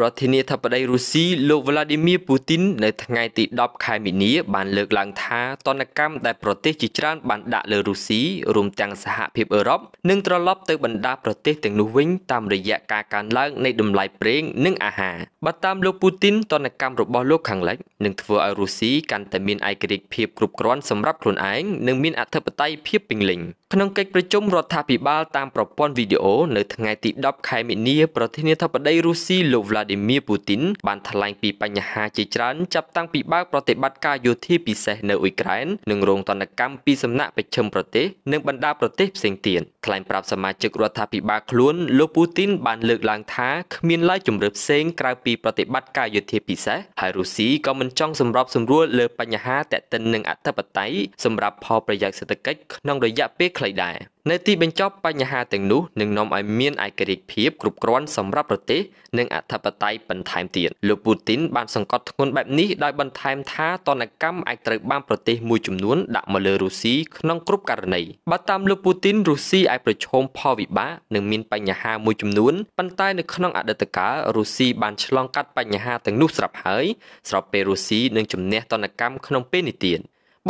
ប្រធានាធិបតីរុស្ស៊ីលោក Vladimir Putin នៅថ្ងៃទី10ខែមីនា បានលើកឡើងថាតនកម្មដែលប្រទេសជាច្រើនបានដាក់លើរុស្ស៊ីរួមទាំងសហភាពអឺរ៉ុបនឹងត្រឡប់ទៅបណ្ដាប្រទេសទាំងនោះវិញតាមរយៈការកើនឡើងនៃតម្លៃប្រេង និង អាហារបើតាមលោក Putin តនកម្មរបស់លោកខាងលិចនឹងធ្វើឲ្យរុស្ស៊ីកាន់តែមានឯករាជ្យភាពគ្រប់គ្រាន់សម្រាប់ខ្លួនឯងនិងមានអធិបតេយ្យភាពពេញលេញក្នុងកិច្ចប្រជុំរដ្ឋាភិបាលតាមប្រព័ន្ធវីដេអូនៅថ្ងៃទី10ខែមីនាប្រធានាធិបតីរុស្ស៊ីលោក Vladimir Putin បានថ្លែងពីបញ្ហាជាច្រើនចាប់តាំងពីបើកប្រតិបត្តិការយោធាពិសេសនៅអ៊ុយក្រែននិងរងតនកម្មពីសំណាក់ប្រជុំប្រទេស និងបណ្ដាប្រទេសផ្សេងទៀតថ្លែងប្រាប់សមាជិករដ្ឋាភិបាលខ្លួនលោកពូទីនបានលើកឡើងថាគ្មានឡើយជំរឿផ្សេងក្រៅពីប្រតិបត្តិការយោធាពិសេសហើយរុស្ស៊ីក៏មិនចង់សម្របសម្រួលលើបញ្ហាតេតិននិងអធិបតេយ្យសម្រាប់ផលប្រយោជន៍សេដ្ឋកិច្ចក្នុងរយៈពេលខ្លីដែរ។នៅទីបញ្ចប់បញ្ហាទាំងនោះនឹងនាំឲ្យមានឯករាជ្យភាពគ្រប់គ្រាន់សម្រាប់ប្រទេសនិងអធិបតេយ្យបន្ថែមទៀតលោកពូទីនបានសង្កត់ធ្ងន់បែបនេះដោយបន្ថែមថាតនកម្មអាចត្រូវបានប្រទេសមួយចំនួនដាក់មកលើរុស្ស៊ីក្នុងគ្រប់ករណីបើតាមលោកពូទីនរុស្ស៊ីអាចប្រឈមផលវិបាកនិងមានបញ្ហាមួយចំនួនប៉ុន្តែនៅក្នុងអតីតកាលរុស្ស៊ីបានឆ្លងកាត់បញ្ហាទាំងនោះស្រាប់ហើយស្របពេលរុស្ស៊ីនឹងជំនះតនកម្មក្នុងពេលនេះទៀត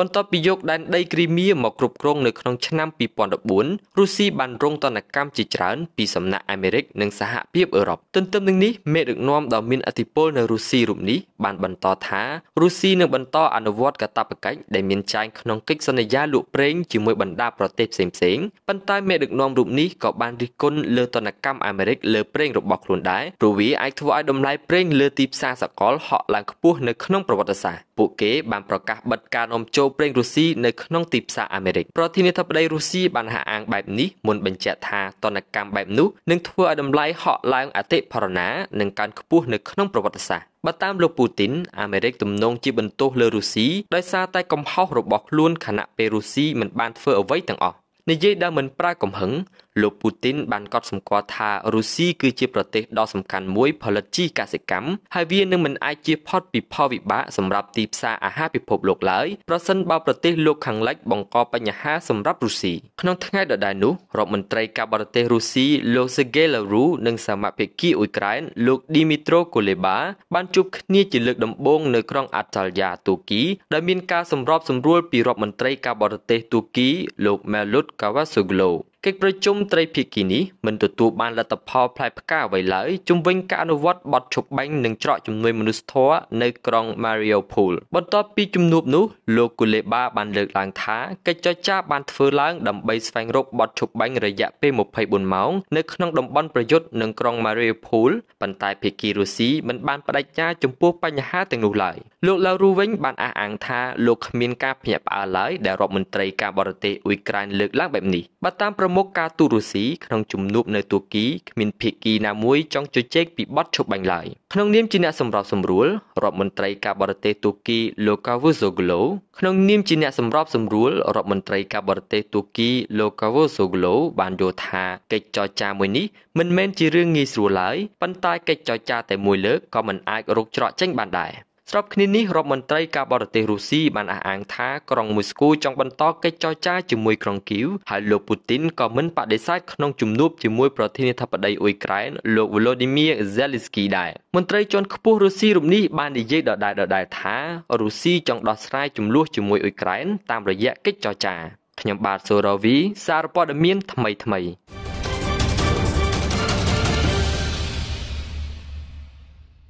បន្ទាប់ពីយកដែនដីគ្រីមៀមកគ្រប់គ្រងនៅក្នុងឆ្នាំ2014រុស្ស៊ីបានរងទណ្ឌកម្មជាច្រើនពីសំណាក់អាមេរិកនិងសហភាពអឺរ៉ុបទន្ទឹមនឹងនេះមេដឹកនាំដ៏មានឥទ្ធិពលនៅរុស្ស៊ីរូបនេះបានបន្តថារុស្ស៊ីនឹងបន្តអនុវត្តកាតព្វកិច្ចដែលមានចែងក្នុងកិច្ចសន្យាលក់ប្រេងជាមួយបណ្ដាប្រទេសផ្សេងៗប៉ុន្តែមេដឹកនាំរូបនេះក៏បានរិះគន់លើទណ្ឌកម្មអាមេរិកលើប្រេងរបស់ខ្លួនដែរព្រោះវាអាចធ្វើឲ្យតម្លៃប្រេងលើទីផ្សារសកលហក់ឡើងខ្ពស់នៅក្នុងប្រវត្តិសាស្ត្រពួកគេបានប្រកាសបិទការនាំចូលចូលប្រេងរុស្ស៊ីនៅក្នុងទីផ្សារអាមេរិកប្រធានាធិបតីរុស្ស៊ីបានហាអាងបែបនេះមុនបញ្ជាក់ថាតនកម្មបែបនោះនឹងធ្វើឲ្យតម្លៃហក់ឡើងអតិផរណានិងកើនខ្ពស់នៅក្នុងប្រវត្តិសាស្ត្របើតាមលោកពូទីនអាមេរិកទំនងជាបន្ទោសលើរុស្ស៊ីដោយសារតែកំហុសរបស់ខ្លួនខណៈពេលរុស្ស៊ីមិនបានធ្វើអ្វីទាំងអស់និយាយដើមមិនប្រើកំហឹងលោកពូទីនបានកត់សម្គាល់ថារុស្ស៊ីគឺជាប្រទេសដ៏សំខាន់មួយផលិតជីកសិកម្មហើយវានឹងមិនអាចជៀសផុតពីផលវិបាកសម្រាប់ទីផ្សារអាហារពិភពលោកឡើយប្រសិនបើប្រទេសលោកខាងលិចបង្កបញ្ហាសម្រាប់រុស្ស៊ីក្នុងថ្ងៃដដែលនោះរដ្ឋមន្ត្រីការបរទេសរុស្ស៊ីលោក Sergei Lavrov និងសមាភិកអ៊ុយក្រែនលោក Dmytro Kuleba បានជួបគ្នាជាលើកដំបូងនៅក្រុង Antalya ទូគីដែលមានការសម្របសម្រួលពីរដ្ឋមន្ត្រីការបរទេសទូគីលោក Mevlut Kawasuglu កិច្ចប្រជុំត្រីភាគីនេះមិនទទួលបានលទ្ធផលផ្លែផ្កាអ្វីឡើយជំវិញការអនុវត្តបទឈប់បាញ់និងច្រកជំនួយមនុស្សធម៌នៅក្រុង Mariupol បន្ទាប់ពីជំនួបនោះលោកគូលេបាបានលើកឡើងថាកិច្ចចរចាបានធ្វើឡើងដើម្បីស្វែងរកបទឈប់បាញ់រយៈពេល24ម៉ោង នៅក្នុងតំបន់ប្រយុទ្ធនឹងក្រុង Mariupol ប៉ុន្តែភាគីរុស្ស៊ីមិនបានបដិញ្ញាចំពោះបញ្ហាទាំងនោះឡើយលោកឡាវរូវិញបានអះអាងថាលោកគ្មានការភ្ញាក់ផ្អើលឡើយដែលរដ្ឋមន្ត្រីការបរទេសអ៊ុយក្រែនលើកឡើងបែបនេះបើតាមប្រមុខការទូរស៊ីក្នុងជំនួបនៅទូគីគ្មានភៀកគីណាមួយ ចង់ជជែកពីបទឈប់បាញ់ឡើយក្នុងនាមជាអ្នកសម្របសម្រួលរដ្ឋមន្ត្រីការបរទេសទូគីលោកកាវូសូក្លូក្នុងនាមជាអ្នកសម្របសម្រួល រដ្ឋមន្ត្រីការបរទេសទូគីលោកកាវូសូក្លូបានយល់ថាកិច្ចចរចាមួយនេះមិនមែនជារឿងងាយស្រួលឡើយប៉ុន្តែកិច្ចចរចាតែមួយលើកក៏មិនអាចរកច្រកចេញបានដែរ។ស្របគ្នានេះរដ្ឋមន្ត្រីការបរទេសរុស្ស៊ីបានអះអាងថាក្រុងមូស្គូចង់បន្តកិច្ចចរចាជាមួយក្រុងគីវហើយលោកពូទីនក៏មិនបដិសេធក្នុងជំនួបជាមួយប្រធានាធិបតីអ៊ុយក្រែនលោក Volodymyr Zelensky ដែរមន្ត្រីជាន់ខ្ពស់រុស្ស៊ីរូបនេះបាននិយាយដដែលៗថារុស្ស៊ីចង់ដោះស្រាយចំនួនជាមួយអ៊ុយក្រែនតាមរយៈកិច្ចចរចាខ្ញុំបាទសូរ៉ូវីសារព័ត៌មានថ្មីថ្មី